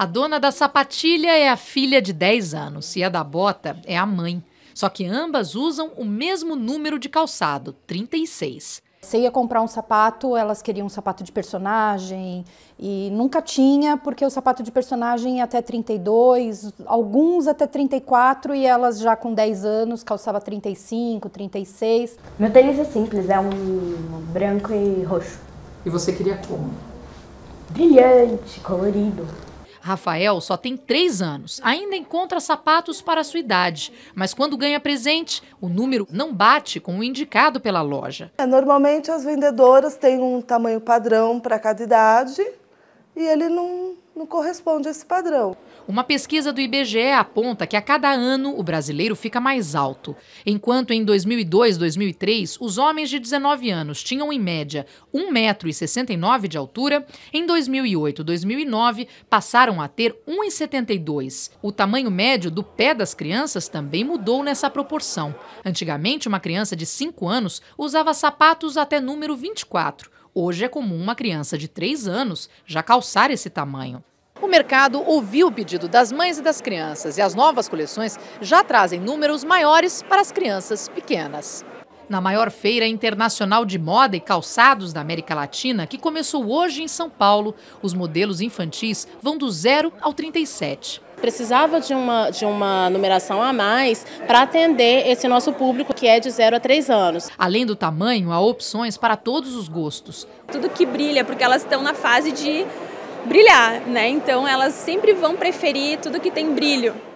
A dona da sapatilha é a filha de 10 anos e a da bota é a mãe. Só que ambas usam o mesmo número de calçado, 36. Você ia comprar um sapato, elas queriam um sapato de personagem e nunca tinha, porque o sapato de personagem ia até 32, alguns até 34 e elas já com 10 anos calçava 35, 36. Meu tênis é simples, é um branco e roxo. E você queria como? Brilhante, colorido. Rafael só tem três anos, ainda encontra sapatos para sua idade, mas quando ganha presente, o número não bate com o indicado pela loja. É, normalmente as vendedoras têm um tamanho padrão para cada idade e ele não, não corresponde a esse padrão. Uma pesquisa do IBGE aponta que a cada ano o brasileiro fica mais alto. Enquanto em 2002, 2003, os homens de 19 anos tinham em média 1,69m de altura, em 2008, 2009 passaram a ter 1,72m. O tamanho médio do pé das crianças também mudou nessa proporção. Antigamente, uma criança de 5 anos usava sapatos até número 24. Hoje é comum uma criança de 3 anos já calçar esse tamanho. O mercado ouviu o pedido das mães e das crianças e as novas coleções já trazem números maiores para as crianças pequenas na maior feira internacional de moda e calçados da América Latina, que começou hoje em São Paulo. Os modelos infantis vão do 0 ao 37 precisava de uma, de uma numeração a mais para atender esse nosso público que é de 0 a 3 anos. Além do tamanho, há opções para todos os gostos. Tudo que brilha, porque elas estão na fase de brilhar, né? Então elas sempre vão preferir tudo que tem brilho.